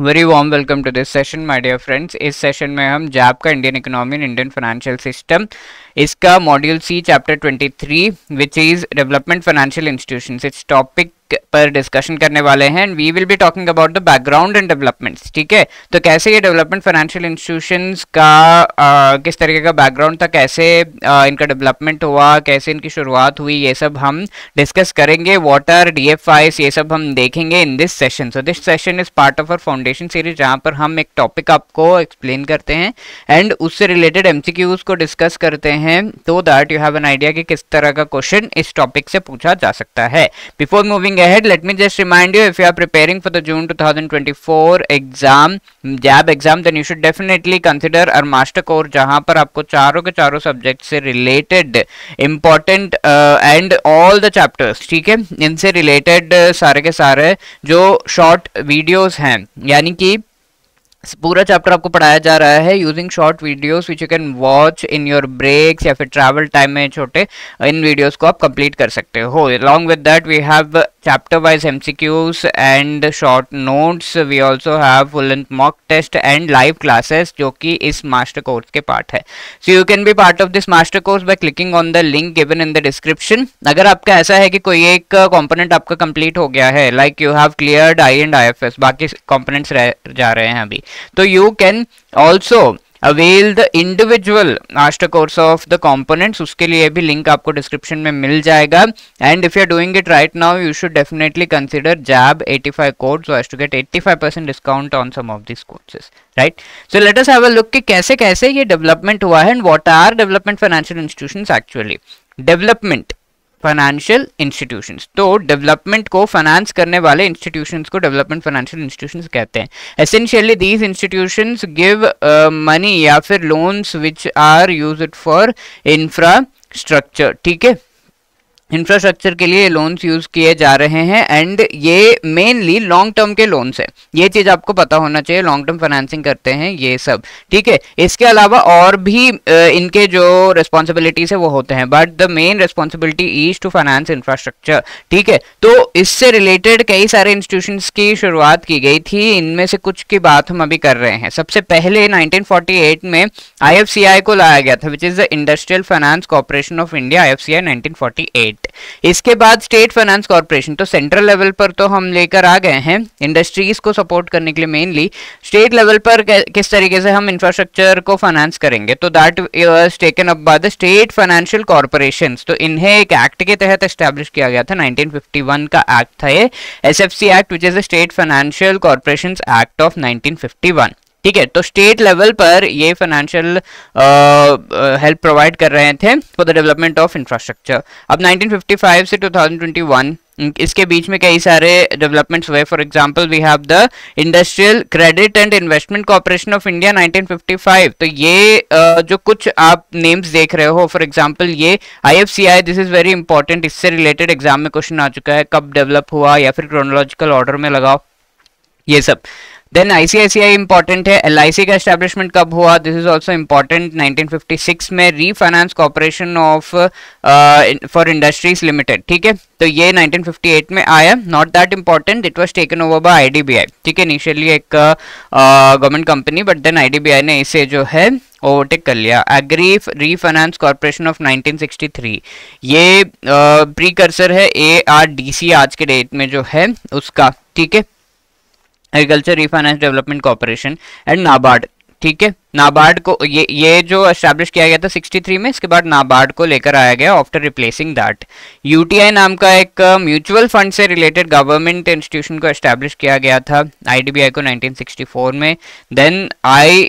Very warm welcome to this session my dear friends इस session में हम JAIIB का Indian economy and Indian financial system इसका module C chapter 23 which is development financial institutions it's topic पर discussion करने वाले हैं and we will be talking about the background and developments ठीक है तो कैसे ये डेवलपमेंट फाइनेंशियल इंस्टीट्यूशंस का आ, किस तरीके का बैकग्राउंड था कैसे आ, इनका डेवलपमेंट हुआ कैसे इनकी शुरुआत हुई ये सब हम डिस्कस करेंगे आर डी ये सब हम देखेंगे in this session so this session is part of our foundation series जहाँ पर हम एक टॉपिक आपको एक्सप्लेन करते हैं एंड उससे रिलेटेड एम को डिस्कस करते हैं तो that you have an idea कि किस तरह का क्वेश्चन इस टॉपिक से पूछा जा सकता है before moving moving ahead let me just remind you if you are preparing for the june 2024 exam jab exam then you should definitely consider our master course jahan par aapko charon ke charon subject se related important uh, and all the chapters theek hai इनसे related uh, सारे के सारे जो short videos हैं यानी कि पूरा chapter आपको पढ़ाया जा रहा है using short videos which you can watch in your breaks या फिर ट्रैवल टाइम में छोटे इन वीडियोस को आप कंप्लीट कर सकते हो along with that we have chapter wise mcqs and short notes we also have full length mock test and live classes जो कि इस मास्टर कोर्स के पार्ट है so you can be part of this master course by clicking on the link given in the description अगर आपका ऐसा है कि कोई एक कंपोनेंट आपका कंप्लीट हो गया है like you have clear I and I बाकी कंपोनेंट्स रह जा रहे हैं अभी तो you can also avail the individual master course of the components उसके लिए भी लिंक आपको डिस्क्रिप्शन में मिल जाएगा and if you are doing it right now you should definitely consider JAIIB eighty five course as to get eighty five percent discount on some of this courses right so let us have a look कि कैसे कैसे ये development हुआ है and what are development financial institution actually development financial institutions तो development को finance करने वाले इंस्टीट्यूशन को डेवलपमेंट फाइनेंशियल इंस्टीट्यूशन कहते हैं essentially these institutions give money या फिर loans which are use for infrastructure ठीक है इंफ्रास्ट्रक्चर के लिए लोन्स यूज किए जा रहे हैं एंड ये मेनली लॉन्ग टर्म के लोन्स है ये चीज आपको पता होना चाहिए लॉन्ग टर्म फाइनेंसिंग करते हैं ये सब ठीक है इसके अलावा और भी इनके जो रिस्पॉन्सिबिलिटीज है वो होते हैं but the main responsibility is to finance infrastructure ठीक है तो इससे रिलेटेड कई सारे इंस्टीट्यूशन की शुरुआत की गई थी इनमें से कुछ की बात हम अभी कर रहे हैं सबसे पहले नाइनटीन में आई को लाया गया था which is the industrial finance corporation of India I F right इसके बाद स्टेट फाइनेंस कॉरपोरेशन तो सेंट्रल लेवल पर तो हम लेकर आ गए हैं इंडस्ट्रीज को सपोर्ट करने के लिए मेनली स्टेट लेवल पर किस तरीके से हम इंफ्रास्ट्रक्चर को फाइनेंस करेंगे तो that was taken up by the state financial corporation तो इन्हें एक एक्ट के तहत एस्टेब्लिश किया गया था नाइनटीन का एक्ट था ये S act which is the state financial corporation act of nineteen ठीक है तो स्टेट लेवल पर ये फाइनेंशियल हेल्प प्रोवाइड कर रहे थे for the development of infrastructure अब 1955 से 2021 इसके बीच में कई सारे डेवलपमेंट्स हुए for example we have the industrial credit and investment corporation of India 1955 तो ये uh, जो कुछ आप नेम्स देख रहे हो फॉर एग्जाम्पल ये I this is very important इससे रिलेटेड एग्जाम में क्वेश्चन आ चुका है कब डेवलप हुआ या फिर क्रोनोलॉजिकल ऑर्डर में लगाओ ये सब देन आईसीआईसीआई इंपॉर्टेंट है एल का एस्टेब्लिशमेंट कब हुआ दिस इज ऑल्सो इम्पॉर्टेंट 1956 में refinance corporation of for industries limited ठीक है तो ये 1958 में आया not that important it was taken over by IDBI ठीक है इनिशियली एक government company but then IDBI ने इसे जो है ओवरटेक कर लिया एग्री रीफाइनेंस कॉरपोरेशन ऑफ 1963 ये प्री uh, है ए आर डी सी आज के डेट में जो है उसका ठीक है agriculture refinance development corporation and NABARD ठीक है नाबार्ड को ये ये जो एस्टैब्लिश किया गया था 63 में इसके बाद नाबार्ड को लेकर आया गया आफ्टर रिप्लेसिंग दैट यूटीआई नाम का एक म्यूचुअल uh, फंड से रिलेटेड गवर्नमेंट इंस्टीट्यूशन को एस्टेब्लिश किया गया था आईडीबीआई को 1964 में then I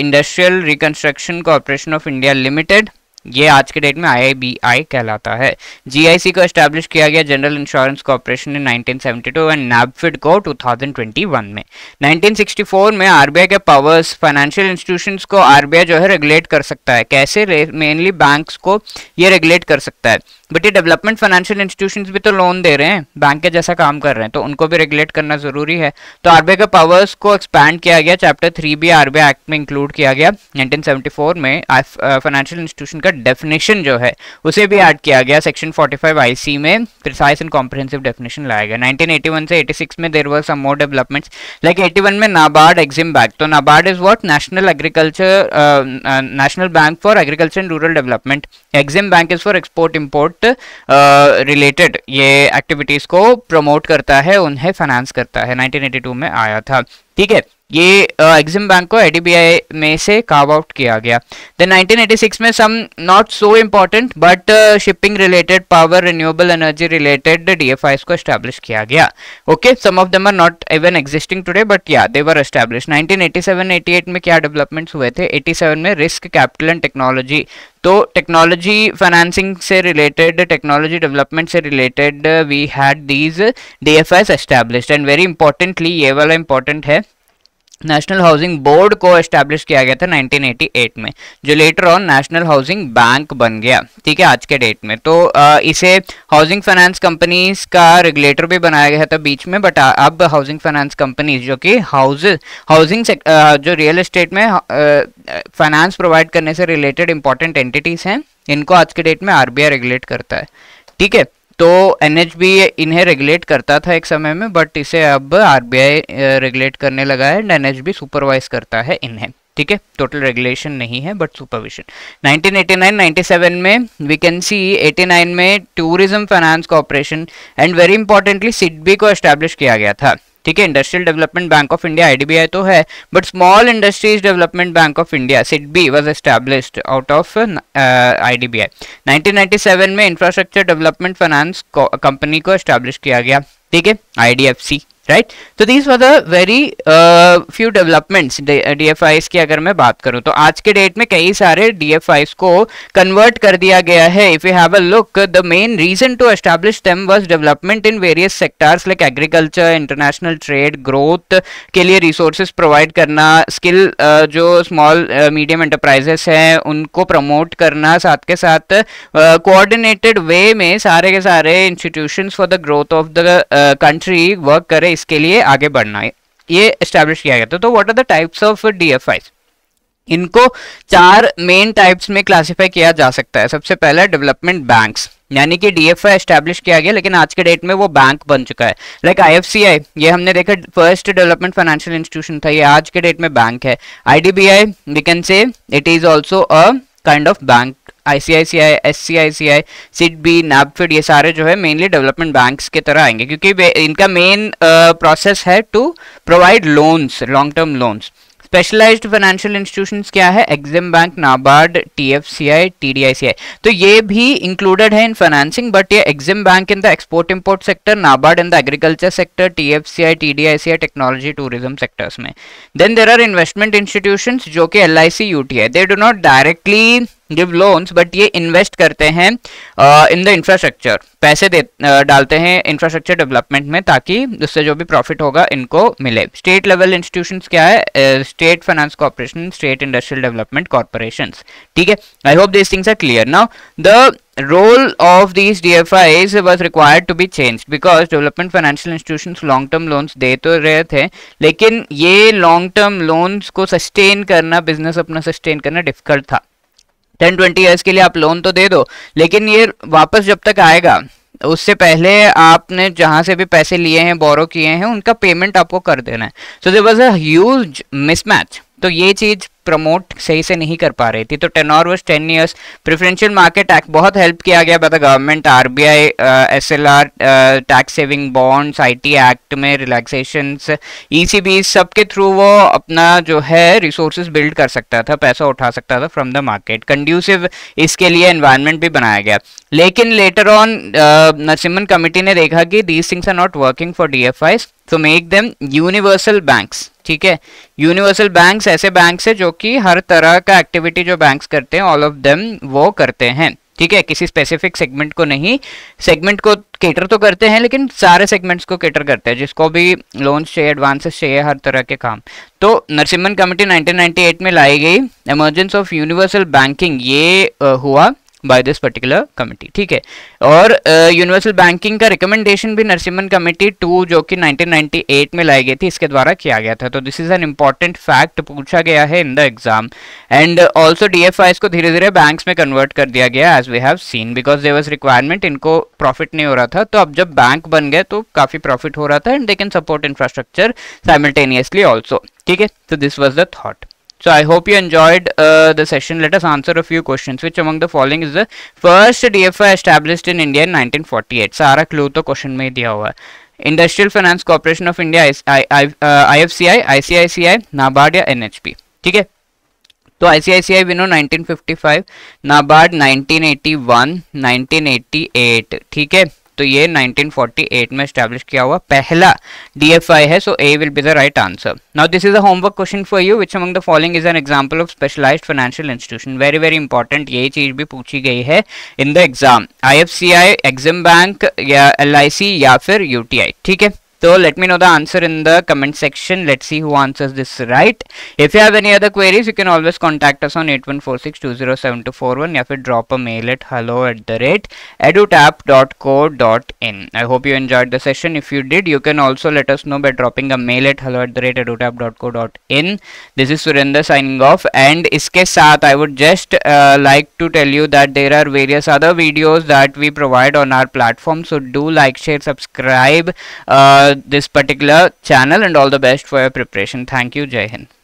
industrial reconstruction corporation of India limited ये आज के डेट में आईआईबीआई कहलाता है जीआईसी को एस्टेब्लिश किया गया जनरल इंश्योरेंस कॉर्पोरेशन ने 1972 एंड नैबफिड को 2021 में 1964 में आरबीआई के पावर्स फाइनेंशियल इंस्टीट्यूशंस को आरबीआई जो है रेगुलेट कर सकता है कैसे मेनली बैंक्स को ये रेगुलेट कर सकता है बट ये डेवलपमेंट फाइनेंशियल इंस्टीट्यूशन भी तो लोन दे रहे हैं बैंक के जैसा काम कर रहे हैं तो उनको भी रेगुलेट करना जरूरी है तो आरबीआई के पावर्स को एक्सपैंड किया गया chapter three B RBI act में इंक्लूड किया गया 1974 में फाइनेंशियल इंस्टीट्यूशन का डेफिनेशन जो है उसे भी ऐड किया गया सेक्शन 45 आईसी में प्रिसाइज एंड कॉम्प्रिहेंसिव डेफिनेशन लाया गया 1981 से 86 में देर वर सम मोर डेवलपमेंट्स लाइक 81 में नाबार्ड एग्जिम बैंक तो NABARD is what national agriculture national bank for agriculture and rural development EXIM bank is for export import related ये एक्टिविटीज़ को प्रमोट करता है उन्हें फाइनेंस करता है नाइनटीन में आया था ठीक है ये एग्जिम बैंक को एडीबीआई में से कार्व आउट किया गया देन 1986 में some not so important but shipping related power renewable energy related DFIs को एस्टैब्लिश किया गया okay some of them are not even existing today but yeah they were establish 1987-88 में क्या डेवलपमेंट्स हुए थे 87 में रिस्क कैपिटल एंड टेक्नोलॉजी तो technology financing से रिलेटेड टेक्नोलॉजी डेवलपमेंट से related we had these DFIs established and very importantly ये वाला इंपॉर्टेंट है नेशनल हाउसिंग बोर्ड को एस्टेब्लिश किया गया था 1988 में जो later on national housing bank बन गया ठीक है आज के डेट में तो आ, इसे हाउसिंग फाइनेंस कंपनीज का रेगुलेटर भी बनाया गया था बीच में बट अब हाउसिंग फाइनेंस कंपनीज जो कि हाउस हाउसिंग जो रियल इस्टेट में फाइनेंस प्रोवाइड करने से रिलेटेड इंपॉर्टेंट एंटिटीज हैं इनको आज के डेट में आरबीआई रेगुलेट करता है ठीक है तो एन इन्हें रेगुलेट करता था एक समय में बट इसे अब आई रेगुलेट करने लगा है एंड एन सुपरवाइज करता है इन्हें ठीक है टोटल रेगुलेशन नहीं है बट सुपरविजन 1989 97 में वी कैन सी 89 में tourism finance corporation and very importantly SIDBI को एस्टेब्लिश किया गया था ठीक है industrial development bank of India IDBI तो है but small industries development bank of India SIDBI was establish out of IDBI 1997 में इंफ्रास्ट्रक्चर डेवलपमेंट फाइनेंस कंपनी को एस्टैब्लिश किया गया ठीक है आईडीएफसी राइट तो these were the very few developments D F Is की अगर मैं बात करूं तो आज के डेट में कई सारे डी एफ आईज को कन्वर्ट कर दिया गया है if you have a look the main reason to establish them was development in various sectors like agriculture international trade growth के लिए रिसोर्सेज प्रोवाइड करना स्किल uh, जो स्मॉल मीडियम एंटरप्राइजेस हैं उनको प्रमोट करना साथ के साथ कोऑर्डिनेटेड uh, वे में सारे के सारे institutions for the growth of the country work करे इसके लिए आगे बढ़ना है ये इस्टेब्लिश किया गया था तो what are the types of D इनको चार मेन टाइप्स में क्लासिफाई किया जा सकता है सबसे पहला डेवलपमेंट बैंक्स यानी कि डीएफआई एस्टेब्लिश किया गया लेकिन आज के डेट में वो बैंक बन चुका है लाइक आईएफसीआई ये हमने देखा फर्स्ट डेवलपमेंट फाइनेंशियल इंस्टीट्यूशन था ये आज के डेट में बैंक है IDBI we can say it is also a kind of bank ICICI SCICI SIDBI NABFID ये सारे जो है मेनली डेवलपमेंट बैंक्स के तरह आएंगे क्योंकि इनका मेन प्रोसेस uh, है to provide loans long term loans specialized financial institution क्या है EXIM bank NABARD TFCI TDICI तो ये भी इंक्लूडेड है इन फाइनेंसिंग बट ये EXIM bank in the export import sector NABARD in the agriculture sector TFCI TDICI technology tourism sectors में then there are investment institution जो कि L I C U T I they do not directly give loans but ये invest करते हैं in the infrastructure पैसे दे uh, डालते हैं infrastructure development में ताकि उससे जो भी प्रॉफिट होगा इनको मिले स्टेट लेवल इंस्टीट्यूशन क्या है state finance corporation state industrial development corporation ठीक है I hope this things are clear now the role of these DFIs was required to be change because development financial institution long term loans दे तो रहे थे लेकिन ये long term loans को sustain करना बिजनेस अपना सस्टेन करना डिफिकल्ट था टेन ट्वेंटी ईयर्स के लिए आप लोन तो दे दो लेकिन ये वापस जब तक आएगा उससे पहले आपने जहां से भी पैसे लिए हैं बोरो किए हैं उनका पेमेंट आपको कर देना है सो दे वॉज अज मिसमैच तो ये चीज़ प्रमोट सही से नहीं कर पा रही थी तो ten was ten years preferential market act बहुत हेल्प किया गया by the government RBI SLR S L R tax saving bonds I T act में रिलैक्सेशन ई सी बी सबके थ्रू वो अपना जो है रिसोर्सेज बिल्ड कर सकता था पैसा उठा सकता था फ्रॉम द मार्केट कंड्यूसिव इसके लिए एनवायरमेंट भी बनाया गया लेकिन लेटर ऑन नरसिम्हन कमेटी ने देखा कि these things are not working for D F I to make them universal banks ठीक है यूनिवर्सल बैंक्स ऐसे बैंक्स है जो कि हर तरह का एक्टिविटी जो बैंक्स करते हैं ऑल ऑफ देम वो करते हैं ठीक है किसी स्पेसिफिक सेगमेंट को नहीं सेगमेंट को केटर तो करते हैं लेकिन सारे सेगमेंट्स को केटर करते हैं जिसको भी लोन्स चाहिए एडवांसेस चाहिए हर तरह के काम तो नरसिम्हन कमेटी 1998 में लाई गई एमरजेंस ऑफ यूनिवर्सल बैंकिंग ये हुआ बाय दिस पर्टिकुलर कमिटी ठीक है और यूनिवर्सल uh, बैंकिंग का रिकमेंडेशन भी नरसिम्हन कमेटी टू जो कि 1998 में लाई गई थी इसके द्वारा किया गया था तो this is an important fact पूछा गया है in the exam and also D को धीरे धीरे बैंक्स में कन्वर्ट कर दिया गया as we have seen because there was requirement इनको प्रॉफिट नहीं हो रहा था तो अब जब बैंक बन गए तो काफ़ी प्रॉफिट हो रहा था and they can support infrastructure simultaneously also ठीक है तो this was the thought So I hope you enjoyed uh, the session. Let us answer a few questions. Which among the following is the first DFI established in India in 1948? सारा clue to question में diya Industrial Finance Corporation of India, I, I, uh, IFCI, ICICI, NABARD ya NHB. ठीक है? तो ICICI विनो 1955, NABARD 1981, 1988, ठीक है? तो ये 1948 में स्टैब्लिश किया हुआ पहला डीएफआई है so A will be the right answer now this is a homework question for you which among the following is an example of specialized financial institution very very important यही चीज भी पूछी गई है in the exam I F C I EXIM bank या L या फिर you ठीक है So let me know the answer in the comment section. Let's see who answers this right. If you have any other queries, you can always contact us on 8146207241. You have to drop a mail at hello at the rate edutap.co.in. I hope you enjoyed the session. If you did, you can also let us know by dropping a mail at hello at the rate edutap.co.in. This is Surinder signing off. And iske saath, I would just uh, like to tell you that there are various other videos that we provide on our platform. So do like, share, subscribe. Uh, this particular channel and all the best for your preparation thank you jai hind